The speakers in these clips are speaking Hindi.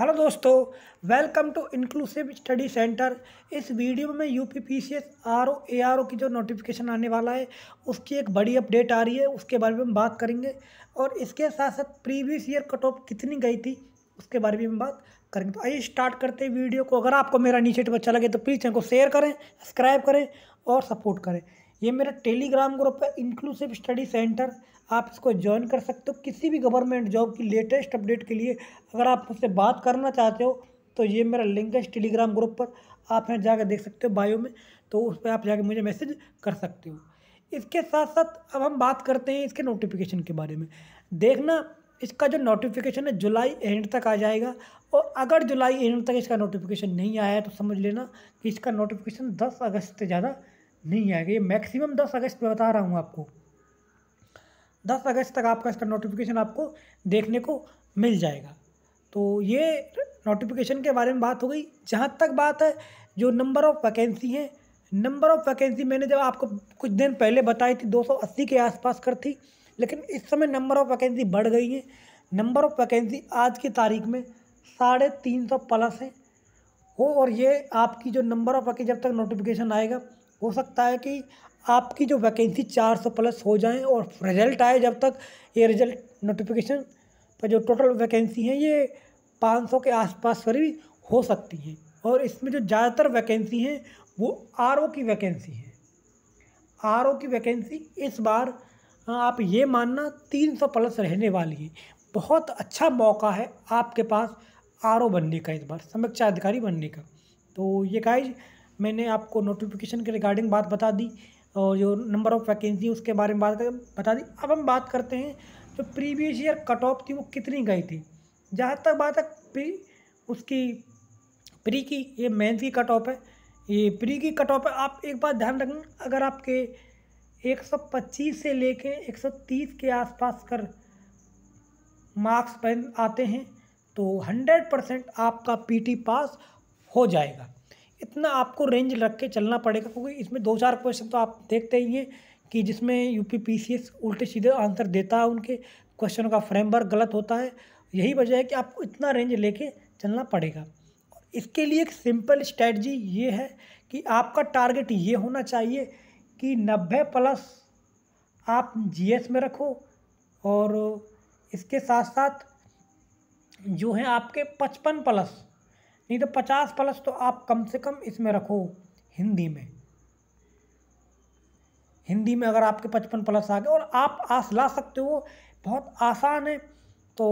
हेलो दोस्तों welcome to inclusive study centre इस वीडियो में U P P C S R O A R O की जो नोटिफिकेशन आने वाला है उसकी एक बड़ी अपडेट आ रही है उसके बारे में हम बात करेंगे और इसके साथ साथ प्रीवियस ईयर कट ऑफ कितनी गई थी उसके बारे में हम बात करेंगे तो आइए स्टार्ट करते हैं वीडियो को अगर आपको मेरा नीचे अच्छा लगे तो प्लीज़ चैनल को शेयर करें सब्सक्राइब करें और सपोर्ट करें ये मेरा टेलीग्राम ग्रुप है इंक्लूसिव स्टडी सेंटर आप इसको ज्वाइन कर सकते हो किसी भी गवर्नमेंट जॉब की लेटेस्ट अपडेट के लिए अगर आप मुझसे बात करना चाहते हो तो ये मेरा लिंक है टेलीग्राम ग्रुप पर आप यहाँ जाकर देख सकते हो बायो में तो उस पर आप जाकर मुझे मैसेज कर सकते हो इसके साथ साथ अब हम बात करते हैं इसके नोटिफिकेशन के बारे में देखना इसका जो नोटिफिकेशन है जुलाई एंड तक आ जाएगा और अगर जुलाई एंड तक इसका नोटिफिकेशन नहीं आया तो समझ लेना कि इसका नोटिफिकेशन 10 अगस्त से ज़्यादा नहीं आएगा ये मैक्सिमम दस अगस्त पर बता रहा हूँ आपको दस अगस्त तक आपका इसका नोटिफिकेशन आपको देखने को मिल जाएगा तो ये नोटिफिकेशन के बारे में बात हो गई जहाँ तक बात है जो नंबर ऑफ़ वैकेंसी है नंबर ऑफ़ वैकेंसी मैंने जब आपको कुछ दिन पहले बताई थी 280 के आसपास कर थी लेकिन इस समय नंबर ऑफ़ वैकेंसी बढ़ गई है नंबर ऑफ़ वैकेंसी आज की तारीख में साढ़े तीन सौ प्लस है हो और ये आपकी जो नंबर ऑफ़ वैकेंसी जब तक नोटिफिकेशन आएगा हो सकता है कि आपकी जो वैकेंसी 400 प्लस हो जाए और रिज़ल्ट आए जब तक ये रिज़ल्ट नोटिफिकेशन पर जो टोटल वैकेंसी हैं ये 500 के आसपास भी हो सकती हैं और इसमें जो ज़्यादातर वैकेंसी हैं वो आर की वैकेंसी है आर की वैकेंसी इस बार हाँ, आप ये मानना 300 प्लस रहने वाली है बहुत अच्छा मौका है आपके पास आर बनने का इस बार समीक्षा अधिकारी बनने का तो ये गाइज मैंने आपको नोटिफिकेशन के रिगार्डिंग बात बता दी और जो नंबर ऑफ़ वैकेंसी उसके बारे में बात बता दी अब हम बात करते हैं जो प्रीवियस ईयर कट ऑफ थी वो कितनी गई थी जहाँ तक बात है प्री उसकी प्री की ये मेंस की कट ऑफ है ये प्री की कट ऑफ है आप एक बात ध्यान रखें अगर आपके 125 से लेके 130 के आसपास कर मार्क्स पहन आते हैं तो 100 परसेंट आपका पीटी पास हो जाएगा इतना आपको रेंज रख के चलना पड़ेगा क्योंकि इसमें दो चार क्वेश्चन तो आप देखते ही हैं कि जिसमें U P P C S उल्टे सीधे आंसर देता है उनके क्वेश्चनों का फ्रेमवर्क गलत होता है यही वजह है कि आपको इतना रेंज लेके चलना पड़ेगा इसके लिए एक सिंपल स्ट्रैटी ये है कि आपका टारगेट ये होना चाहिए कि नब्बे प्लस आप जीएस में रखो और इसके साथ साथ जो है आपके पचपन प्लस नहीं तो पचास प्लस तो आप कम से कम इसमें रखो हिंदी में हिंदी में अगर आपके पचपन प्लस आ गए और आप आस ला सकते हो बहुत आसान है तो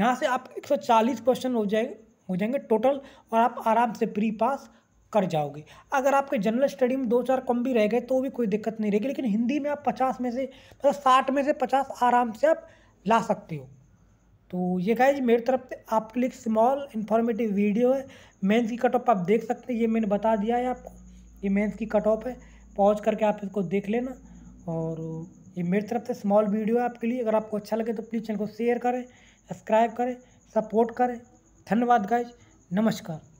यहाँ से आप 140 क्वेश्चन हो जाए हो जाएंगे टोटल और आप आराम से प्री पास कर जाओगे अगर आपके जनरल स्टडी में दो चार कम भी रह गए तो भी कोई दिक्कत नहीं रहेगी लेकिन हिंदी में आप पचास में से मतलब साठ में से पचास आराम से आप ला सकते हो तो ये गाइज मेरी तरफ से आपके लिए एक स्मॉल इन्फॉर्मेटिव वीडियो है मेंस की कट ऑफ आप देख सकते हैं ये मैंने बता दिया है आपको ये मेंस की कट ऑफ है पहुँच करके आप इसको देख लेना और ये मेरी तरफ से स्मॉल वीडियो है आपके लिए अगर आपको अच्छा लगे तो प्लीज़ चैनल को शेयर करें सब्सक्राइब करें सपोर्ट करें धन्यवाद गाइज नमस्कार